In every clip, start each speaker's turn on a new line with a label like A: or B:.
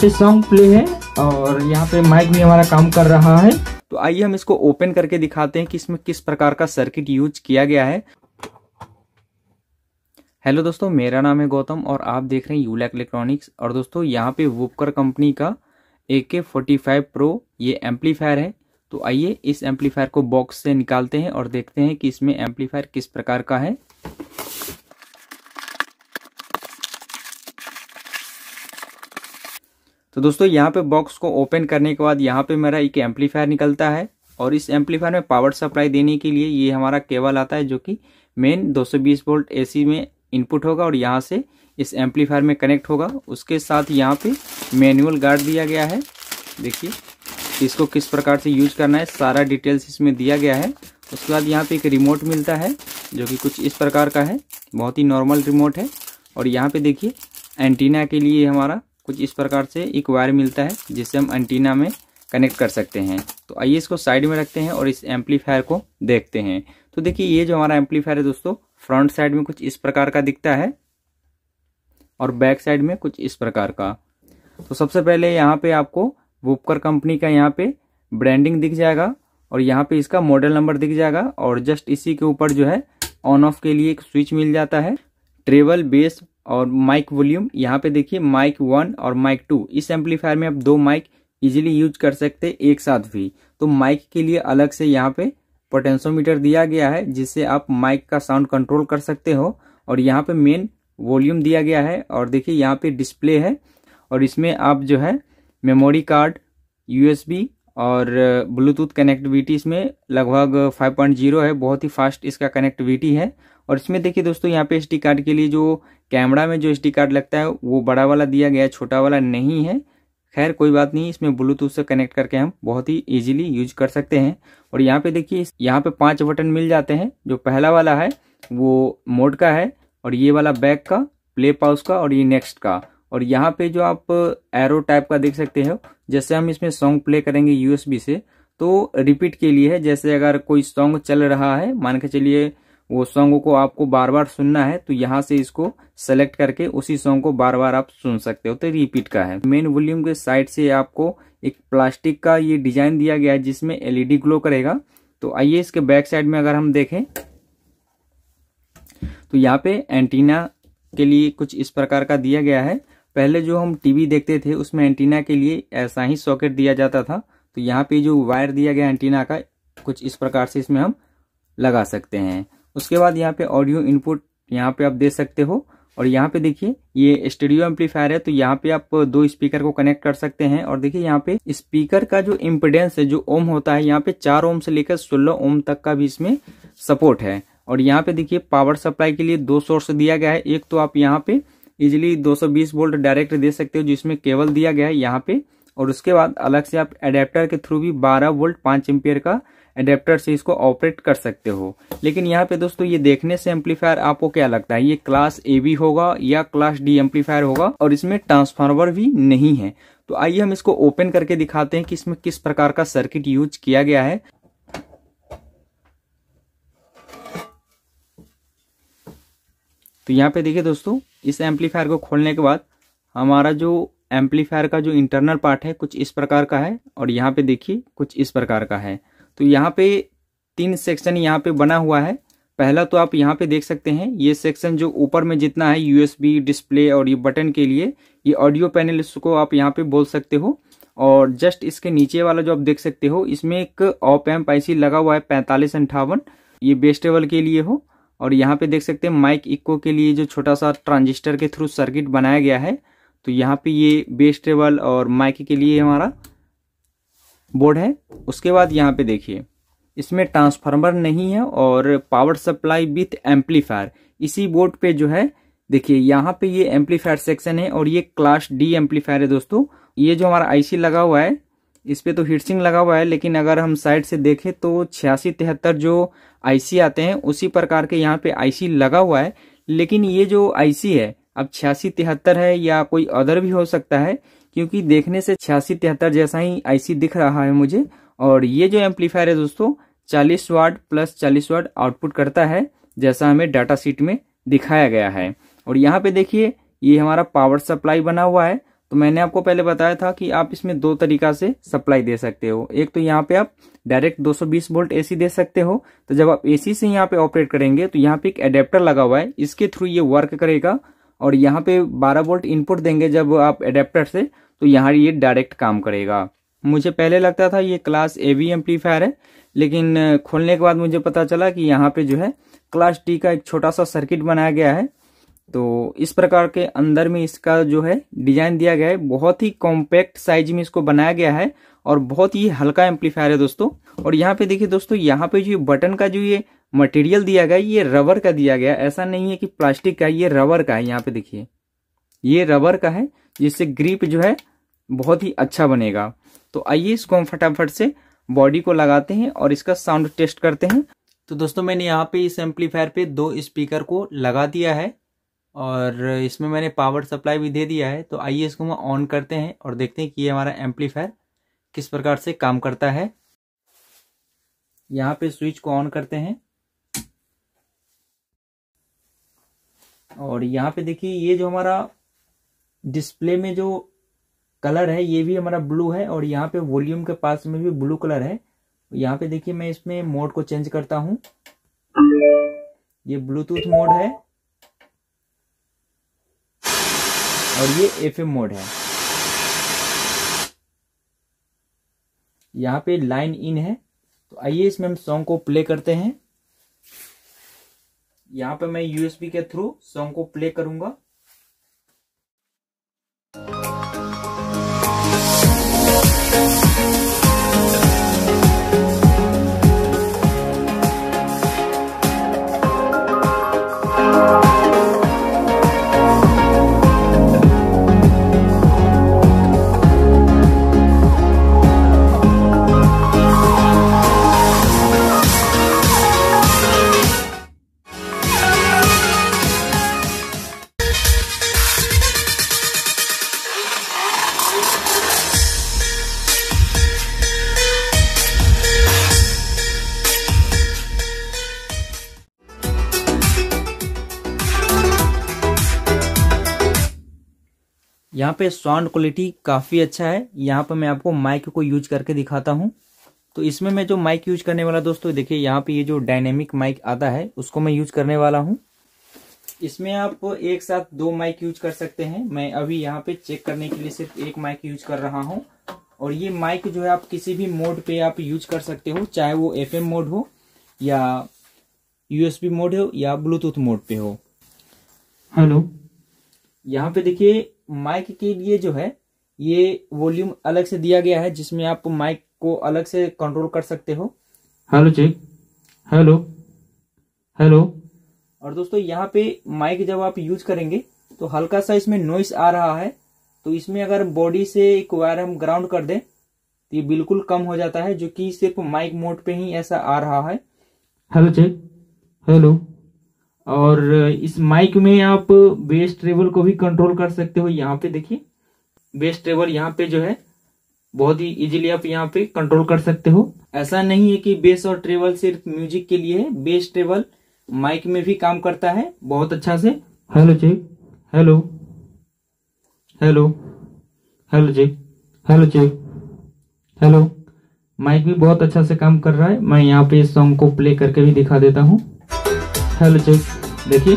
A: पे song play है और यहाँ पे माइक भी हमारा काम कर रहा है तो आइए हम इसको ओपन करके दिखाते हैं कि इसमें किस प्रकार का सर्किट यूज किया गया है हेलो दोस्तों मेरा नाम है गौतम और आप देख रहे हैं यूलैक इलेक्ट्रॉनिक्स और दोस्तों यहाँ पे वुपकर कंपनी का A K forty five pro ये एम्पलीफायर है तो आइए इस एम्पलीफायर को बॉक्स से निकालते हैं और देखते हैं कि इसमें एम्पलीफायर किस प्रकार का है तो दोस्तों यहाँ पे बॉक्स को ओपन करने के बाद यहाँ पे मेरा एक एम्पलीफायर निकलता है और इस एम्पलीफायर में पावर सप्लाई देने के लिए ये हमारा केबल आता है जो कि मेन 220 वोल्ट एसी में इनपुट होगा और यहाँ से इस एम्पलीफायर में कनेक्ट होगा उसके साथ यहाँ पे मैनुअल गार्ड दिया गया है देखिए इसको किस प्रकार से यूज करना है सारा डिटेल्स इसमें दिया गया है उसके बाद यहाँ पे एक रिमोट मिलता है जो कि कुछ इस प्रकार का है बहुत ही नॉर्मल रिमोट है और यहाँ पर देखिए एंटीना के लिए हमारा कुछ इस प्रकार से एक वायर मिलता है जिसे हम एंटीना में कनेक्ट कर सकते हैं तो आइए इसको साइड में रखते हैं और इस एम्पलीफायर को देखते हैं तो देखिए ये जो हमारा एम्पलीफायर है दोस्तों फ्रंट साइड में कुछ इस प्रकार का दिखता है और बैक साइड में कुछ इस प्रकार का तो सबसे पहले यहाँ पे आपको वोपकर कंपनी का यहाँ पे ब्रांडिंग दिख जाएगा और यहाँ पे इसका मॉडल नंबर दिख जाएगा और जस्ट इसी के ऊपर जो है ऑन ऑफ के लिए एक स्विच मिल जाता है ट्रेबल बेस और माइक वॉल्यूम यहाँ पे देखिए माइक वन और माइक टू इस एम्पलीफायर में आप दो माइक इजीली यूज कर सकते एक साथ भी तो माइक के लिए अलग से यहाँ पे पोटेंशियोमीटर दिया गया है जिससे आप माइक का साउंड कंट्रोल कर सकते हो और यहाँ पे मेन वॉल्यूम दिया गया है और देखिए यहाँ पे डिस्प्ले है और इसमें आप जो है मेमोरी कार्ड यू और ब्लूटूथ कनेक्टिविटी इसमें लगभग फाइव है बहुत ही फास्ट इसका कनेक्टिविटी है और इसमें देखिए दोस्तों यहाँ पे एस कार्ड के लिए जो कैमरा में जो एस कार्ड लगता है वो बड़ा वाला दिया गया है छोटा वाला नहीं है खैर कोई बात नहीं इसमें ब्लूटूथ से कनेक्ट करके हम बहुत ही इजीली यूज कर सकते हैं और यहाँ पे देखिए यहाँ पे पांच बटन मिल जाते हैं जो पहला वाला है वो मोड का है और ये वाला बैक का प्ले पाउस का और ये नेक्स्ट का और यहाँ पे जो आप एरो टाइप का देख सकते हो जैसे हम इसमें सॉन्ग प्ले करेंगे यूएसबी से तो रिपीट के लिए है जैसे अगर कोई सॉन्ग चल रहा है मान के चलिए वो सॉन्ग को आपको बार बार सुनना है तो यहाँ से इसको सेलेक्ट करके उसी सॉन्ग को बार बार आप सुन सकते हो तो रिपीट का है मेन वॉल्यूम के साइड से आपको एक प्लास्टिक का ये डिजाइन दिया गया है जिसमें एलईडी ग्लो करेगा तो आइए इसके बैक साइड में अगर हम देखें तो यहाँ पे एंटीना के लिए कुछ इस प्रकार का दिया गया है पहले जो हम टीवी देखते थे उसमें एंटीना के लिए ऐसा ही सॉकेट दिया जाता था तो यहाँ पे जो वायर दिया गया एंटीना का कुछ इस प्रकार से इसमें हम लगा सकते हैं उसके बाद यहाँ पे ऑडियो इनपुट यहाँ पे आप दे सकते हो और यहाँ पे देखिए ये स्टूडियो एम्पलीफायर है तो यहाँ पे आप दो स्पीकर को कनेक्ट कर सकते हैं और देखिए यहाँ पे स्पीकर का जो इम्पिडेंस है जो ओम होता है यहाँ पे चार ओम से लेकर सोलह ओम तक का भी इसमें सपोर्ट है और यहाँ पे देखिए पावर सप्लाई के लिए दो सोर्स दिया गया है एक तो आप यहाँ पे इजिली दो वोल्ट डायरेक्ट दे सकते हो जिसमें केबल दिया गया है यहाँ पे और उसके बाद अलग से आप एडेप्टर के थ्रू भी बारह वोल्ट पांच एम्पियर का एडेप्टर से इसको ऑपरेट कर सकते हो लेकिन यहाँ पे दोस्तों ये देखने से एम्पलीफायर आपको क्या लगता है ये क्लास ए बी होगा या क्लास डी एम्पलीफायर होगा और इसमें ट्रांसफार्मर भी नहीं है तो आइए हम इसको ओपन करके दिखाते हैं कि इसमें किस प्रकार का सर्किट यूज किया गया है तो यहाँ पे देखिए दोस्तों इस एम्पलीफायर को खोलने के बाद हमारा जो एम्पलीफायर का जो इंटरनल पार्ट है कुछ इस प्रकार का है और यहाँ पे देखिए कुछ इस प्रकार का है तो यहाँ पे तीन सेक्शन यहाँ पे बना हुआ है पहला तो आप यहाँ पे देख सकते हैं ये सेक्शन जो ऊपर में जितना है यूएसबी डिस्प्ले और ये बटन के लिए ये ऑडियो पैनल को आप यहाँ पे बोल सकते हो और जस्ट इसके नीचे वाला जो आप देख सकते हो इसमें एक ऑप एम्प आईसी लगा हुआ है पैंतालीस अंठावन ये बेस्टेबल के लिए हो और यहाँ पे देख सकते हैं माइक इक्को के लिए जो छोटा सा ट्रांजिस्टर के थ्रू सर्किट बनाया गया है तो यहाँ पे ये बेस्टेबल और माइक के लिए हमारा बोर्ड है उसके बाद यहाँ पे देखिए इसमें ट्रांसफार्मर नहीं है और पावर सप्लाई विथ एम्पलीफायर इसी बोर्ड पे जो है देखिए यहाँ पे ये एम्पलीफायर सेक्शन है और ये क्लास डी एम्पलीफायर है दोस्तों ये जो हमारा आईसी लगा हुआ है इस पर तो हीटसिंग लगा हुआ है लेकिन अगर हम साइड से देखें तो छियासी तिहत्तर जो आईसी आते हैं उसी प्रकार के यहाँ पे आईसी लगा हुआ है लेकिन ये जो आईसी है अब छियासी तिहत्तर है या कोई अदर भी हो सकता है क्योंकि देखने से छियासी तिहत्तर जैसा ही आईसी दिख रहा है मुझे और ये जो एम्पलीफायर है दोस्तों चालीस वाट प्लस चालीस वाट आउटपुट करता है जैसा हमें डाटा शीट में दिखाया गया है और यहाँ पे देखिए ये हमारा पावर सप्लाई बना हुआ है तो मैंने आपको पहले बताया था कि आप इसमें दो तरीका से सप्लाई दे सकते हो एक तो यहाँ पे आप डायरेक्ट 220 वोल्ट एसी दे सकते हो तो जब आप एसी से यहाँ पे ऑपरेट करेंगे तो यहाँ पे एक एडेप्टर लगा हुआ है इसके थ्रू ये वर्क करेगा और यहाँ पे बारह वोल्ट इनपुट देंगे जब आप एडेप्टर से तो यहाँ ये डायरेक्ट काम करेगा मुझे पहले लगता था ये क्लास ए वी एम्पलीफायर है लेकिन खोलने के बाद मुझे पता चला कि यहाँ पे जो है क्लास टी का एक छोटा सा सर्किट बनाया गया है तो इस प्रकार के अंदर में इसका जो है डिजाइन दिया गया है बहुत ही कॉम्पैक्ट साइज में इसको बनाया गया है और बहुत ही हल्का एम्पलीफायर है दोस्तों और यहाँ पे देखिए दोस्तों यहाँ पे जो बटन का जो ये मटेरियल दिया गया ये रबर का दिया गया ऐसा नहीं है कि प्लास्टिक का ये रबर का है यहाँ पे देखिए ये रबर का है जिससे ग्रिप जो है बहुत ही अच्छा बनेगा तो आइए इसको हम फटाफट से बॉडी को लगाते हैं और इसका साउंड टेस्ट करते हैं तो दोस्तों मैंने यहाँ पे इस एम्पलीफायर पे दो स्पीकर को लगा दिया है और इसमें मैंने पावर सप्लाई भी दे दिया है तो आइए इसको हम ऑन करते हैं और देखते हैं कि ये हमारा एम्पलीफायर किस प्रकार से काम करता है यहाँ पे स्विच को ऑन करते हैं और यहाँ पे देखिए ये जो हमारा डिस्प्ले में जो कलर है ये भी हमारा ब्लू है और यहाँ पे वॉल्यूम के पास में भी ब्लू कलर है यहाँ पे देखिए मैं इसमें मोड को चेंज करता हूँ ये ब्लूटूथ मोड है और ये एफ मोड है यहाँ पे लाइन इन है तो आइए इसमें हम सॉन्ग को प्ले करते हैं यहाँ पे मैं यूएसबी के थ्रू सॉन्ग को प्ले करूंगा यहाँ पे साउंड क्वालिटी काफ़ी अच्छा है यहाँ पे मैं आपको माइक को यूज करके दिखाता हूँ तो इसमें मैं जो माइक यूज करने वाला दोस्तों देखिए यहाँ पे ये जो डायनेमिक माइक आता है उसको मैं यूज करने वाला हूँ इसमें आप एक साथ दो माइक यूज कर सकते हैं मैं अभी यहाँ पे चेक करने के लिए सिर्फ एक माइक यूज कर रहा हूँ और ये माइक जो है आप किसी भी मोड पे आप यूज कर सकते हो चाहे वो एफ मोड हो या यूएसबी मोड हो या ब्लूटूथ मोड पे हो हेलो यहाँ पे देखिए माइक के लिए जो है ये वॉल्यूम अलग से दिया गया है जिसमें आप माइक को अलग से कंट्रोल कर सकते हो हेलो चेक हेलो हेलो और दोस्तों यहाँ पे माइक जब आप यूज करेंगे तो हल्का सा इसमें नॉइस आ रहा है तो इसमें अगर बॉडी से एक वायर हम ग्राउंड कर दें तो ये बिल्कुल कम हो जाता है जो कि सिर्फ माइक मोड पे ही ऐसा आ रहा है हेलो चेक हेलो और इस माइक में आप बेस ट्रेवल को भी कंट्रोल कर सकते हो यहाँ पे देखिए बेस ट्रेवल यहाँ पे जो है बहुत ही इजीली आप यहाँ पे कंट्रोल कर सकते हो ऐसा नहीं है कि बेस और ट्रेवल सिर्फ म्यूजिक के लिए है बेस ट्रेवल माइक में भी काम करता है बहुत अच्छा से हेलो जी हेलो हेलो हेलो जी हेलो जी हेलो माइक भी बहुत अच्छा से काम कर रहा है मैं यहाँ पे इस सॉन्ग को प्ले करके भी दिखा देता हूँ हेलो चेक देखिए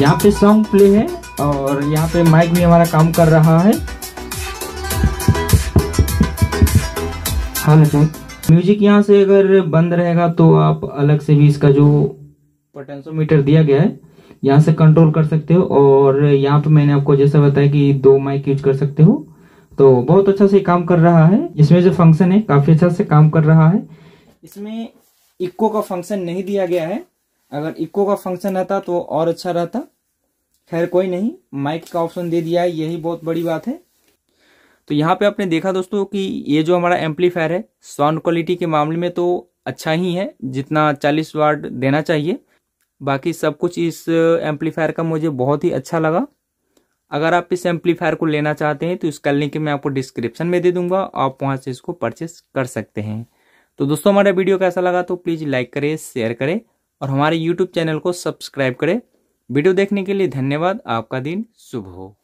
A: यहाँ पे सॉन्ग प्ले है और यहाँ पे माइक भी हमारा काम कर रहा है हेलो चेक म्यूजिक यहाँ से अगर बंद रहेगा तो आप अलग से भी इसका जो पोटेंसोमीटर दिया गया है यहाँ से कंट्रोल कर सकते हो और यहाँ पे मैंने आपको जैसा बताया कि दो माइक यूज कर सकते हो तो बहुत अच्छा से काम कर रहा है इसमें जो फंक्शन है काफी अच्छा से काम कर रहा है इसमें इक्को का फंक्शन नहीं दिया गया है अगर इको का फंक्शन रहता तो और अच्छा रहता खैर कोई नहीं माइक का ऑप्शन दे दिया है यही बहुत बड़ी बात है तो यहाँ पे आपने देखा दोस्तों कि ये जो हमारा एम्पलीफायर है साउंड क्वालिटी के मामले में तो अच्छा ही है जितना चालीस वाट देना चाहिए बाकी सब कुछ इस एम्पलीफायर का मुझे बहुत ही अच्छा लगा अगर आप इस एम्पलीफायर को लेना चाहते हैं तो इसका लिंक मैं आपको डिस्क्रिप्शन में दे दूंगा आप वहाँ से इसको परचेस कर सकते हैं तो दोस्तों हमारा वीडियो कैसा लगा तो प्लीज़ लाइक करें शेयर करें और हमारे यूट्यूब चैनल को सब्सक्राइब करें वीडियो देखने के लिए धन्यवाद आपका दिन शुभ हो